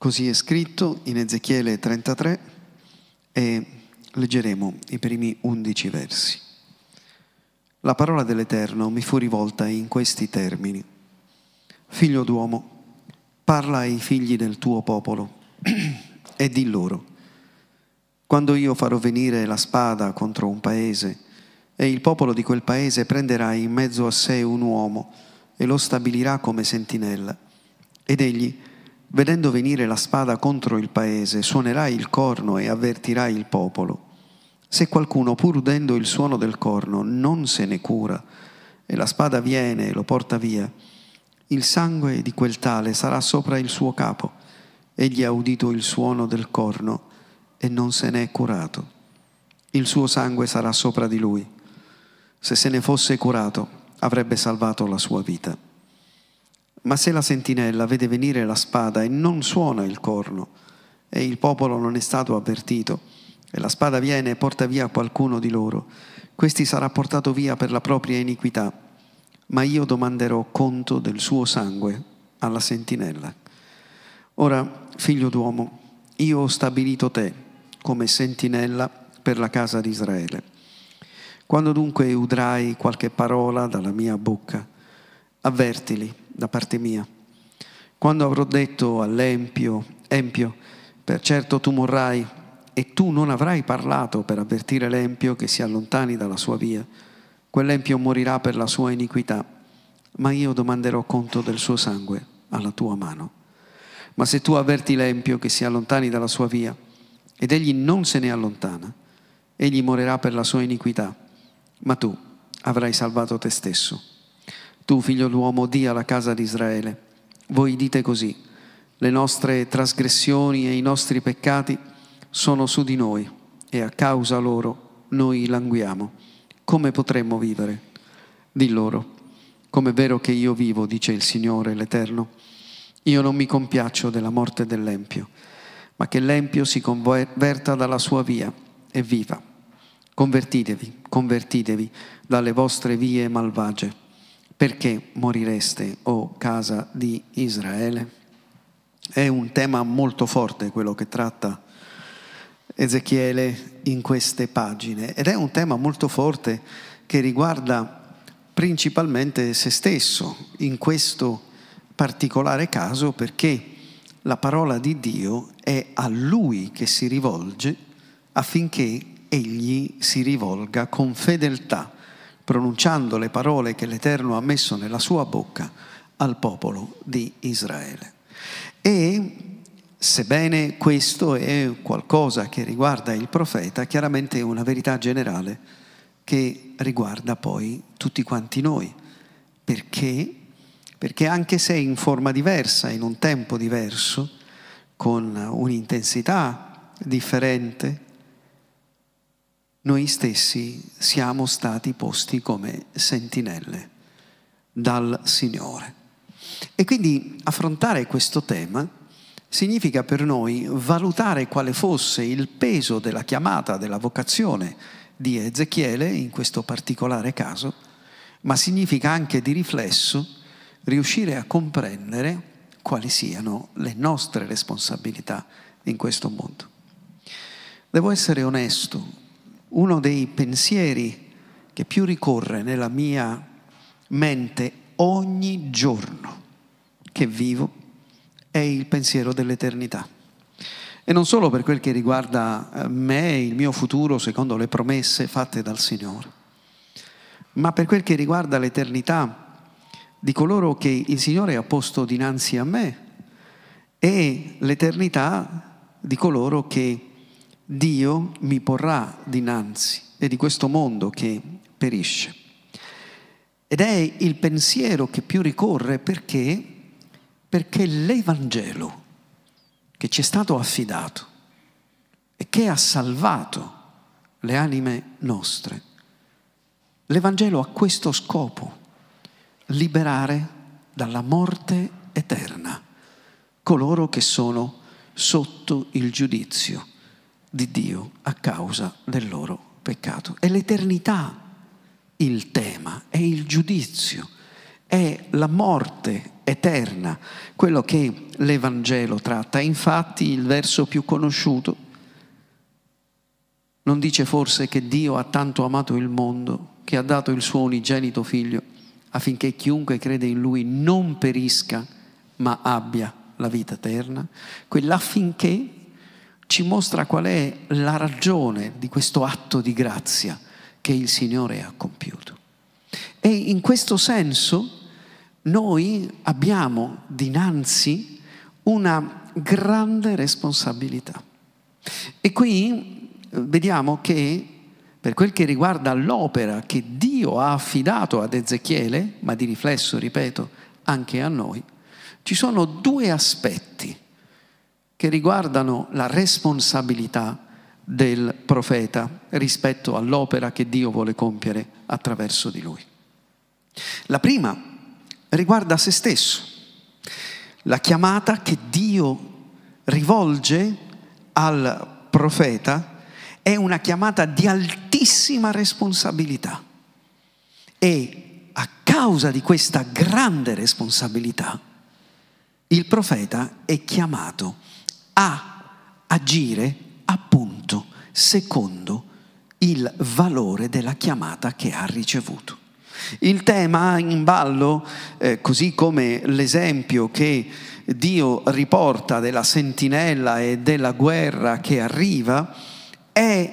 Così è scritto in Ezechiele 33 e leggeremo i primi undici versi. La parola dell'Eterno mi fu rivolta in questi termini. Figlio d'uomo, parla ai figli del tuo popolo e di loro, quando io farò venire la spada contro un paese e il popolo di quel paese prenderà in mezzo a sé un uomo e lo stabilirà come sentinella, ed egli Vedendo venire la spada contro il paese, suonerai il corno e avvertirai il popolo. Se qualcuno, pur udendo il suono del corno, non se ne cura, e la spada viene e lo porta via, il sangue di quel tale sarà sopra il suo capo. Egli ha udito il suono del corno e non se ne è curato. Il suo sangue sarà sopra di lui. Se se ne fosse curato, avrebbe salvato la sua vita. Ma se la sentinella vede venire la spada e non suona il corno, e il popolo non è stato avvertito, e la spada viene e porta via qualcuno di loro, questi sarà portato via per la propria iniquità, ma io domanderò conto del suo sangue alla sentinella. Ora, figlio d'uomo, io ho stabilito te come sentinella per la casa di Israele. Quando dunque udrai qualche parola dalla mia bocca, avvertili da parte mia. Quando avrò detto all'Empio, Empio, per certo tu morrai, e tu non avrai parlato per avvertire l'Empio che si allontani dalla sua via, quell'Empio morirà per la sua iniquità, ma io domanderò conto del suo sangue alla tua mano. Ma se tu avverti l'Empio che si allontani dalla sua via, ed egli non se ne allontana, egli morirà per la sua iniquità, ma tu avrai salvato te stesso tu, figlio d'uomo, di alla casa di Israele, voi dite così, le nostre trasgressioni e i nostri peccati sono su di noi e a causa loro noi languiamo. Come potremmo vivere? Di loro, come è vero che io vivo, dice il Signore l'Eterno, io non mi compiaccio della morte dell'Empio, ma che l'Empio si converta dalla sua via e viva. Convertitevi, convertitevi dalle vostre vie malvagie perché morireste, o casa di Israele? È un tema molto forte quello che tratta Ezechiele in queste pagine ed è un tema molto forte che riguarda principalmente se stesso, in questo particolare caso perché la parola di Dio è a lui che si rivolge affinché egli si rivolga con fedeltà pronunciando le parole che l'Eterno ha messo nella sua bocca al popolo di Israele. E sebbene questo è qualcosa che riguarda il profeta, chiaramente è una verità generale che riguarda poi tutti quanti noi. Perché? Perché anche se in forma diversa, in un tempo diverso, con un'intensità differente, noi stessi siamo stati posti come sentinelle dal Signore. E quindi affrontare questo tema significa per noi valutare quale fosse il peso della chiamata, della vocazione di Ezechiele, in questo particolare caso, ma significa anche di riflesso riuscire a comprendere quali siano le nostre responsabilità in questo mondo. Devo essere onesto uno dei pensieri che più ricorre nella mia mente ogni giorno che vivo è il pensiero dell'eternità. E non solo per quel che riguarda eh, me e il mio futuro secondo le promesse fatte dal Signore, ma per quel che riguarda l'eternità di coloro che il Signore ha posto dinanzi a me e l'eternità di coloro che Dio mi porrà dinanzi e di questo mondo che perisce. Ed è il pensiero che più ricorre perché? Perché l'Evangelo che ci è stato affidato e che ha salvato le anime nostre, l'Evangelo ha questo scopo, liberare dalla morte eterna coloro che sono sotto il giudizio di Dio a causa del loro peccato. È l'eternità il tema, è il giudizio, è la morte eterna, quello che l'Evangelo tratta. Infatti il verso più conosciuto non dice forse che Dio ha tanto amato il mondo che ha dato il suo unigenito figlio affinché chiunque crede in lui non perisca ma abbia la vita eterna? Quell'affinché ci mostra qual è la ragione di questo atto di grazia che il Signore ha compiuto. E in questo senso noi abbiamo dinanzi una grande responsabilità. E qui eh, vediamo che per quel che riguarda l'opera che Dio ha affidato ad Ezechiele, ma di riflesso, ripeto, anche a noi, ci sono due aspetti che riguardano la responsabilità del profeta rispetto all'opera che Dio vuole compiere attraverso di lui. La prima riguarda se stesso, la chiamata che Dio rivolge al profeta è una chiamata di altissima responsabilità e a causa di questa grande responsabilità il profeta è chiamato a agire appunto secondo il valore della chiamata che ha ricevuto. Il tema in ballo, eh, così come l'esempio che Dio riporta della sentinella e della guerra che arriva, è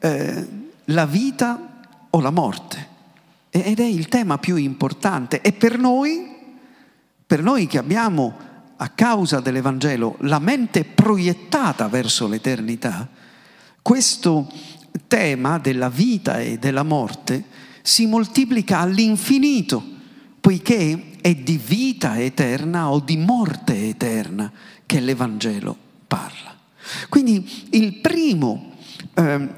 eh, la vita o la morte. Ed è il tema più importante. E per noi, per noi che abbiamo a causa dell'Evangelo la mente è proiettata verso l'eternità, questo tema della vita e della morte si moltiplica all'infinito, poiché è di vita eterna o di morte eterna che l'Evangelo parla. Quindi il primo, eh,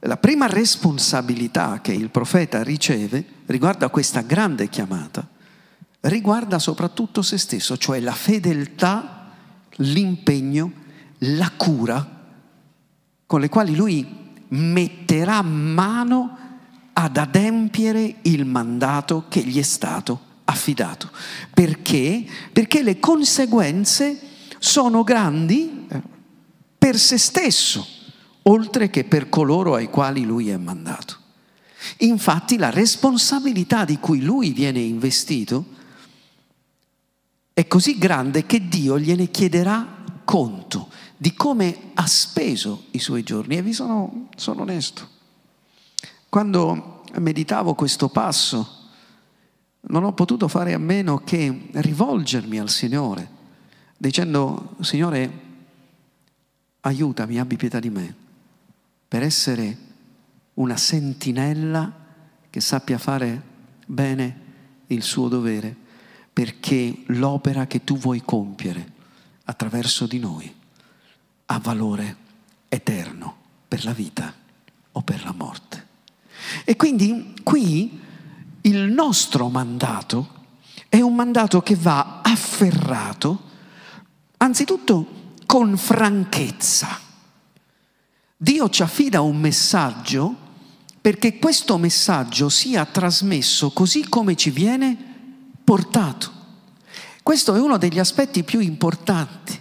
la prima responsabilità che il profeta riceve riguardo a questa grande chiamata riguarda soprattutto se stesso, cioè la fedeltà, l'impegno, la cura con le quali lui metterà mano ad adempiere il mandato che gli è stato affidato. Perché? Perché le conseguenze sono grandi eh, per se stesso, oltre che per coloro ai quali lui è mandato. Infatti la responsabilità di cui lui viene investito è così grande che Dio gliene chiederà conto di come ha speso i suoi giorni. E vi sono, sono onesto. Quando meditavo questo passo, non ho potuto fare a meno che rivolgermi al Signore, dicendo, Signore, aiutami, abbi pietà di me, per essere una sentinella che sappia fare bene il suo dovere perché l'opera che tu vuoi compiere attraverso di noi ha valore eterno per la vita o per la morte. E quindi qui il nostro mandato è un mandato che va afferrato anzitutto con franchezza. Dio ci affida un messaggio perché questo messaggio sia trasmesso così come ci viene portato. Questo è uno degli aspetti più importanti.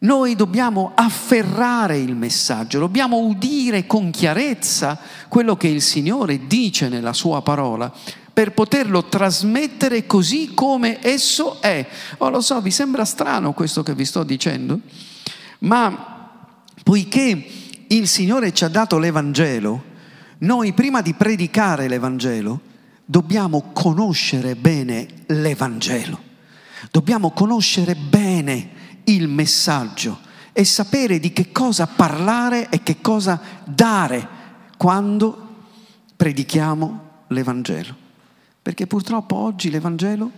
Noi dobbiamo afferrare il messaggio, dobbiamo udire con chiarezza quello che il Signore dice nella sua parola per poterlo trasmettere così come esso è. Oh, lo so, vi sembra strano questo che vi sto dicendo, ma poiché il Signore ci ha dato l'Evangelo, noi prima di predicare l'Evangelo dobbiamo conoscere bene l'Evangelo, dobbiamo conoscere bene il messaggio e sapere di che cosa parlare e che cosa dare quando predichiamo l'Evangelo. Perché purtroppo oggi l'Evangelo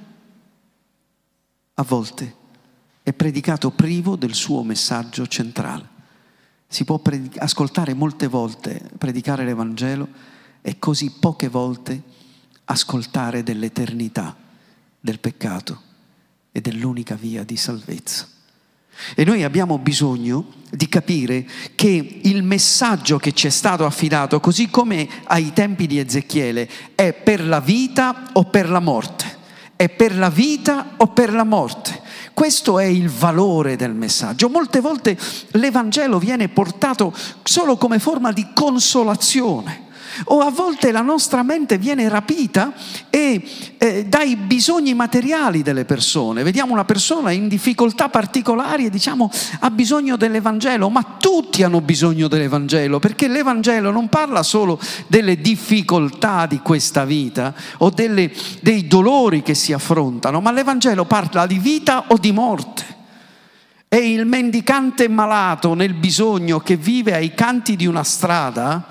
a volte è predicato privo del suo messaggio centrale. Si può predic- ascoltare molte volte predicare l'Evangelo e così poche volte ascoltare dell'eternità, del peccato e dell'unica via di salvezza. E noi abbiamo bisogno di capire che il messaggio che ci è stato affidato, così come ai tempi di Ezechiele, è per la vita o per la morte, è per la vita o per la morte. Questo è il valore del messaggio. Molte volte l'Evangelo viene portato solo come forma di consolazione o a volte la nostra mente viene rapita e, eh, dai bisogni materiali delle persone. Vediamo una persona in difficoltà particolari e diciamo ha bisogno dell'Evangelo, ma tutti hanno bisogno dell'Evangelo, perché l'Evangelo non parla solo delle difficoltà di questa vita o delle, dei dolori che si affrontano, ma l'Evangelo parla di vita o di morte. E il mendicante malato nel bisogno che vive ai canti di una strada,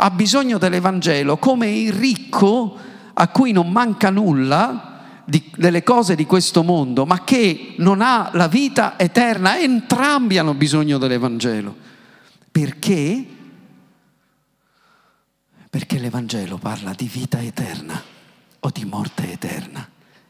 ha bisogno dell'Evangelo come il ricco a cui non manca nulla di, delle cose di questo mondo, ma che non ha la vita eterna. Entrambi hanno bisogno dell'Evangelo. Perché? Perché l'Evangelo parla di vita eterna o di morte eterna.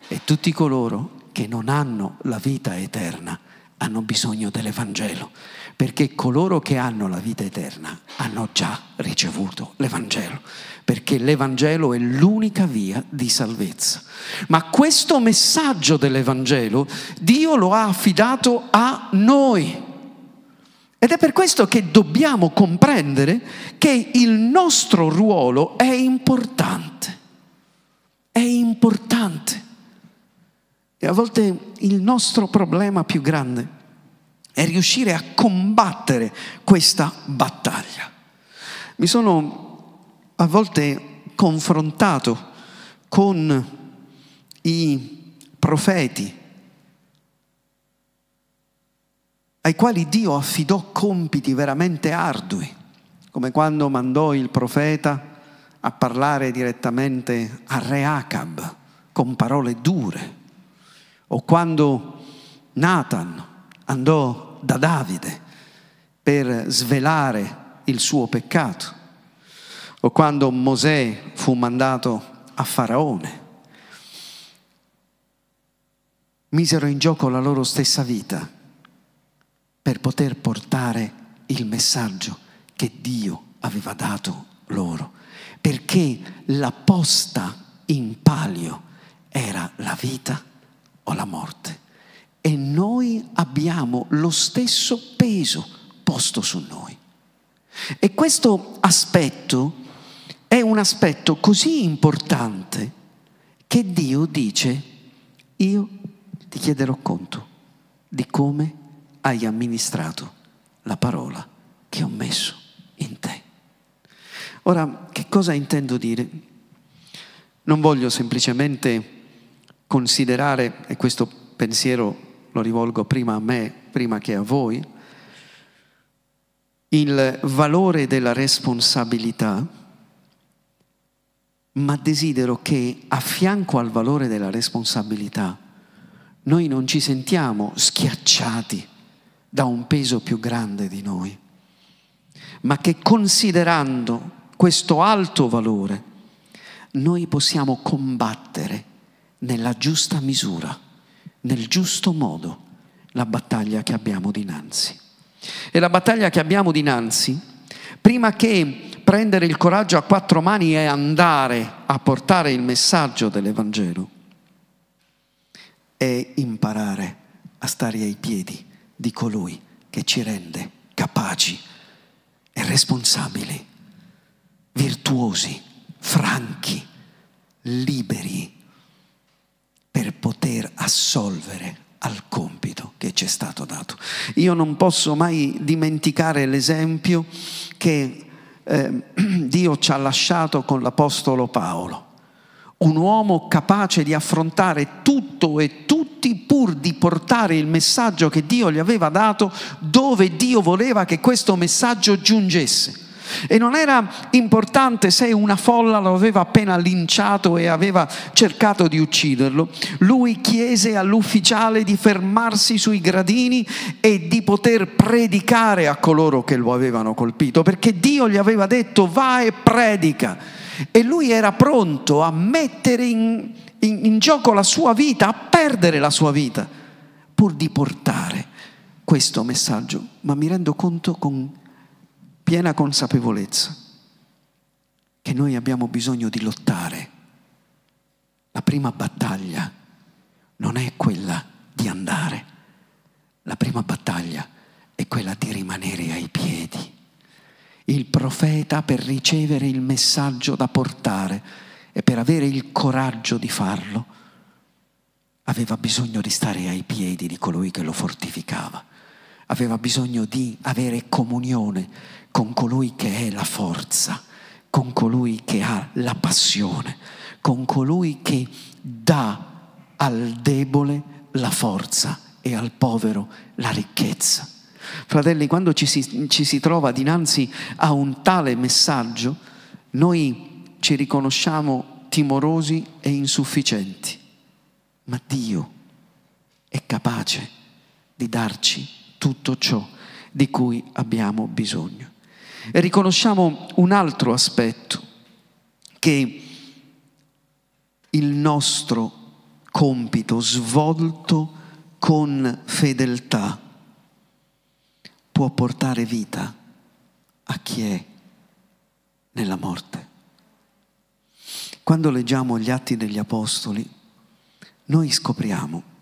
E tutti coloro che non hanno la vita eterna hanno bisogno dell'Evangelo perché coloro che hanno la vita eterna hanno già ricevuto l'Evangelo, perché l'Evangelo è l'unica via di salvezza. Ma questo messaggio dell'Evangelo Dio lo ha affidato a noi. Ed è per questo che dobbiamo comprendere che il nostro ruolo è importante. È importante. E a volte il nostro problema più grande è riuscire a combattere questa battaglia. Mi sono a volte confrontato con i profeti ai quali Dio affidò compiti veramente ardui, come quando mandò il profeta a parlare direttamente a Re Reacab con parole dure, o quando Nathan andò da Davide per svelare il suo peccato, o quando Mosè fu mandato a Faraone. Misero in gioco la loro stessa vita per poter portare il messaggio che Dio aveva dato loro, perché la posta in palio era la vita o la morte e noi abbiamo lo stesso peso posto su noi. E questo aspetto è un aspetto così importante che Dio dice, io ti chiederò conto di come hai amministrato la parola che ho messo in te. Ora, che cosa intendo dire? Non voglio semplicemente considerare, e questo pensiero lo rivolgo prima a me, prima che a voi, il valore della responsabilità, ma desidero che a fianco al valore della responsabilità noi non ci sentiamo schiacciati da un peso più grande di noi, ma che considerando questo alto valore noi possiamo combattere nella giusta misura nel giusto modo la battaglia che abbiamo dinanzi. E la battaglia che abbiamo dinanzi, prima che prendere il coraggio a quattro mani e andare a portare il messaggio dell'Evangelo, è imparare a stare ai piedi di colui che ci rende capaci e responsabili, virtuosi, franchi, liberi per poter assolvere al compito che ci è stato dato. Io non posso mai dimenticare l'esempio che eh, Dio ci ha lasciato con l'Apostolo Paolo, un uomo capace di affrontare tutto e tutti pur di portare il messaggio che Dio gli aveva dato dove Dio voleva che questo messaggio giungesse. E non era importante se una folla lo aveva appena linciato e aveva cercato di ucciderlo. Lui chiese all'ufficiale di fermarsi sui gradini e di poter predicare a coloro che lo avevano colpito, perché Dio gli aveva detto va e predica. E lui era pronto a mettere in, in, in gioco la sua vita, a perdere la sua vita, pur di portare questo messaggio. Ma mi rendo conto con piena consapevolezza che noi abbiamo bisogno di lottare. La prima battaglia non è quella di andare, la prima battaglia è quella di rimanere ai piedi. Il profeta per ricevere il messaggio da portare e per avere il coraggio di farlo, aveva bisogno di stare ai piedi di colui che lo fortificava, aveva bisogno di avere comunione con colui che è la forza, con colui che ha la passione, con colui che dà al debole la forza e al povero la ricchezza. Fratelli, quando ci si, ci si trova dinanzi a un tale messaggio, noi ci riconosciamo timorosi e insufficienti, ma Dio è capace di darci tutto ciò di cui abbiamo bisogno e riconosciamo un altro aspetto, che il nostro compito svolto con fedeltà può portare vita a chi è nella morte. Quando leggiamo gli atti degli Apostoli, noi scopriamo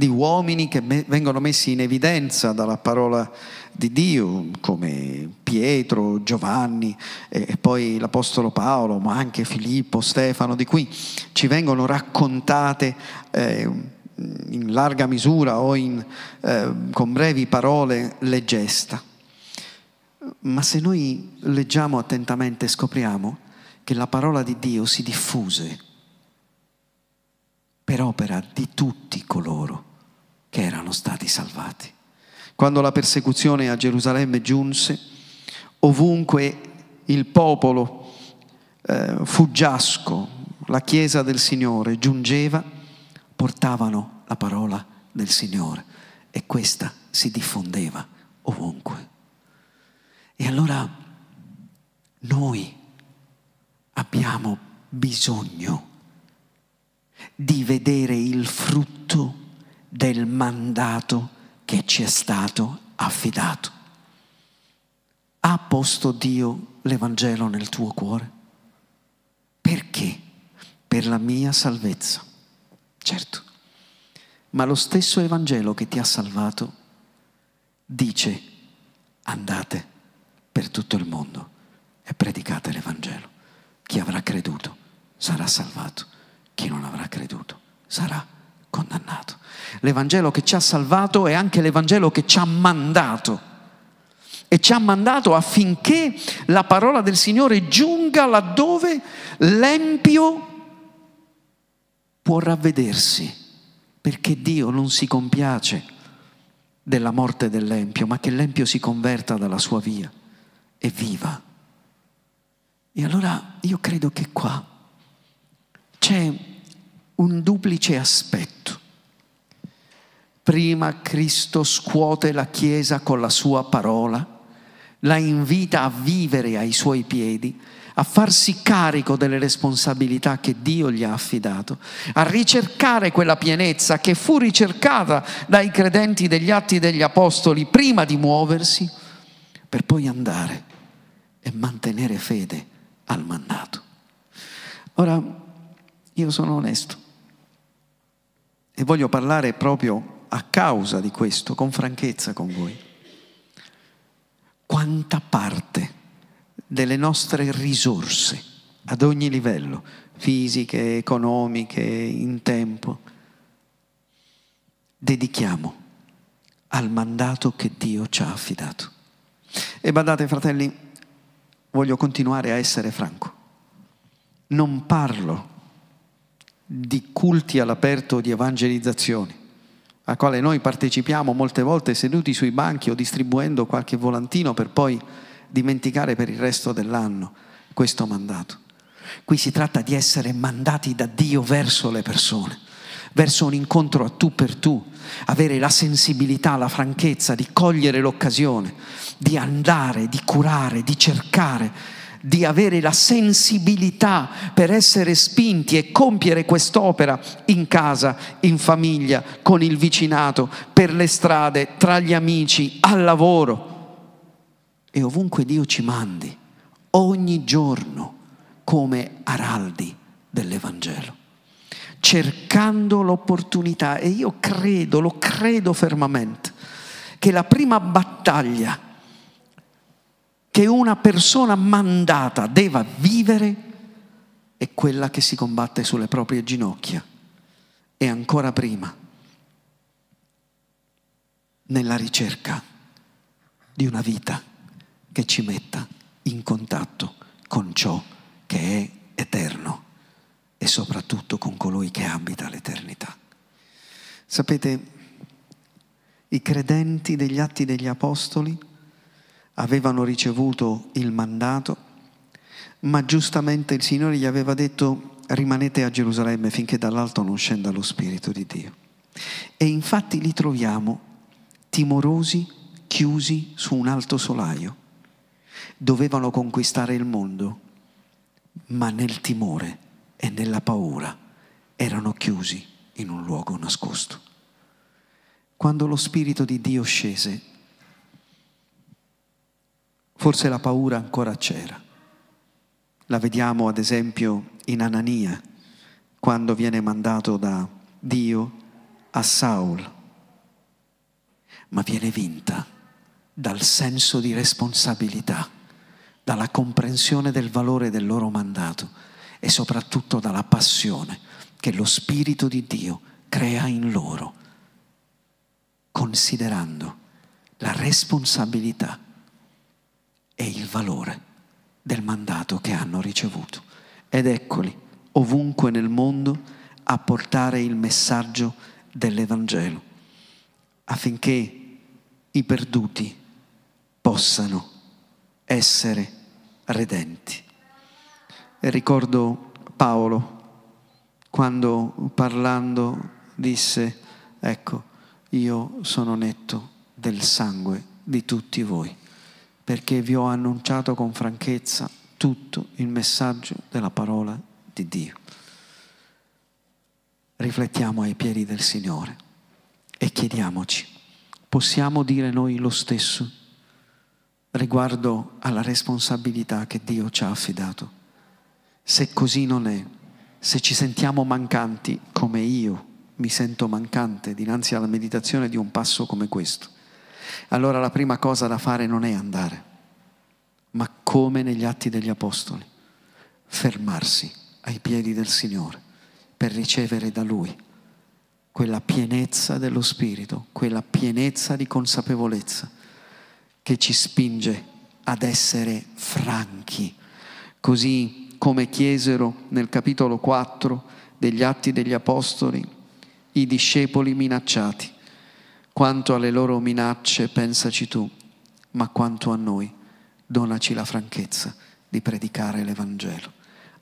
di uomini che me vengono messi in evidenza dalla parola di Dio, come Pietro, Giovanni e, e poi l'Apostolo Paolo, ma anche Filippo, Stefano, di cui ci vengono raccontate eh, in larga misura o in, eh, con brevi parole le gesta. Ma se noi leggiamo attentamente scopriamo che la parola di Dio si diffuse per opera di tutti coloro che erano stati salvati. Quando la persecuzione a Gerusalemme giunse, ovunque il popolo eh, fuggiasco, la chiesa del Signore giungeva, portavano la parola del Signore e questa si diffondeva ovunque. E allora noi abbiamo bisogno di vedere il frutto del mandato che ci è stato affidato. Ha posto Dio l'Evangelo nel tuo cuore? Perché? Per la mia salvezza, certo. Ma lo stesso Evangelo che ti ha salvato dice andate per tutto il mondo e predicate l'Evangelo. Chi avrà creduto sarà salvato, chi non avrà creduto sarà salvato condannato. L'Evangelo che ci ha salvato è anche l'Evangelo che ci ha mandato. E ci ha mandato affinché la parola del Signore giunga laddove l'empio può ravvedersi, perché Dio non si compiace della morte dell'empio, ma che l'empio si converta dalla sua via e viva. E allora io credo che qua c'è un duplice aspetto Prima Cristo scuote la Chiesa con la sua parola, la invita a vivere ai suoi piedi, a farsi carico delle responsabilità che Dio gli ha affidato, a ricercare quella pienezza che fu ricercata dai credenti degli atti degli apostoli prima di muoversi, per poi andare e mantenere fede al mandato. Ora, io sono onesto e voglio parlare proprio a causa di questo con franchezza con voi. Quanta parte delle nostre risorse ad ogni livello, fisiche, economiche, in tempo, dedichiamo al mandato che Dio ci ha affidato. E badate fratelli, voglio continuare a essere franco. Non parlo di culti all'aperto o di evangelizzazione a quale noi partecipiamo molte volte seduti sui banchi o distribuendo qualche volantino per poi dimenticare per il resto dell'anno questo mandato. Qui si tratta di essere mandati da Dio verso le persone, verso un incontro a tu per tu, avere la sensibilità, la franchezza di cogliere l'occasione, di andare, di curare, di cercare di avere la sensibilità per essere spinti e compiere quest'opera in casa, in famiglia, con il vicinato, per le strade, tra gli amici, al lavoro e ovunque Dio ci mandi, ogni giorno come araldi dell'Evangelo, cercando l'opportunità e io credo, lo credo fermamente, che la prima battaglia che una persona mandata deve vivere è quella che si combatte sulle proprie ginocchia e ancora prima nella ricerca di una vita che ci metta in contatto con ciò che è eterno e soprattutto con colui che abita l'eternità. Sapete, i credenti degli atti degli apostoli avevano ricevuto il mandato, ma giustamente il Signore gli aveva detto rimanete a Gerusalemme finché dall'alto non scenda lo Spirito di Dio. E infatti li troviamo timorosi, chiusi su un alto solaio. Dovevano conquistare il mondo, ma nel timore e nella paura erano chiusi in un luogo nascosto. Quando lo Spirito di Dio scese forse la paura ancora c'era. La vediamo ad esempio in Anania, quando viene mandato da Dio a Saul, ma viene vinta dal senso di responsabilità, dalla comprensione del valore del loro mandato e soprattutto dalla passione che lo Spirito di Dio crea in loro, considerando la responsabilità e il valore del mandato che hanno ricevuto. Ed eccoli ovunque nel mondo a portare il messaggio dell'Evangelo, affinché i perduti possano essere redenti. E ricordo Paolo quando parlando disse, ecco, io sono netto del sangue di tutti voi perché vi ho annunciato con franchezza tutto il messaggio della parola di Dio. Riflettiamo ai piedi del Signore e chiediamoci, possiamo dire noi lo stesso riguardo alla responsabilità che Dio ci ha affidato? Se così non è, se ci sentiamo mancanti come io mi sento mancante dinanzi alla meditazione di un passo come questo, allora la prima cosa da fare non è andare, ma come negli atti degli Apostoli, fermarsi ai piedi del Signore per ricevere da Lui quella pienezza dello Spirito, quella pienezza di consapevolezza che ci spinge ad essere franchi, così come chiesero nel capitolo 4 degli Atti degli Apostoli i discepoli minacciati quanto alle loro minacce pensaci tu, ma quanto a noi donaci la franchezza di predicare l'Evangelo.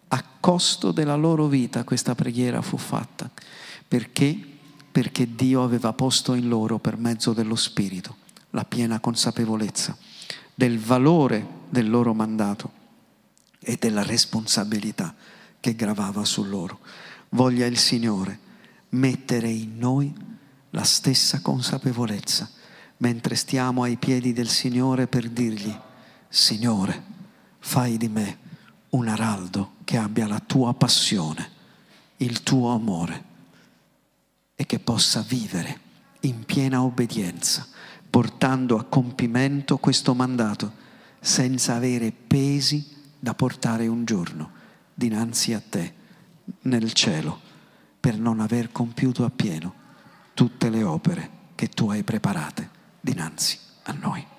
A costo della loro vita questa preghiera fu fatta. Perché? Perché Dio aveva posto in loro per mezzo dello Spirito la piena consapevolezza del valore del loro mandato e della responsabilità che gravava su loro. Voglia il Signore mettere in noi la stessa consapevolezza mentre stiamo ai piedi del Signore per dirgli, Signore, fai di me un araldo che abbia la tua passione, il tuo amore e che possa vivere in piena obbedienza, portando a compimento questo mandato senza avere pesi da portare un giorno dinanzi a te nel cielo per non aver compiuto appieno tutte le opere che tu hai preparate dinanzi a noi.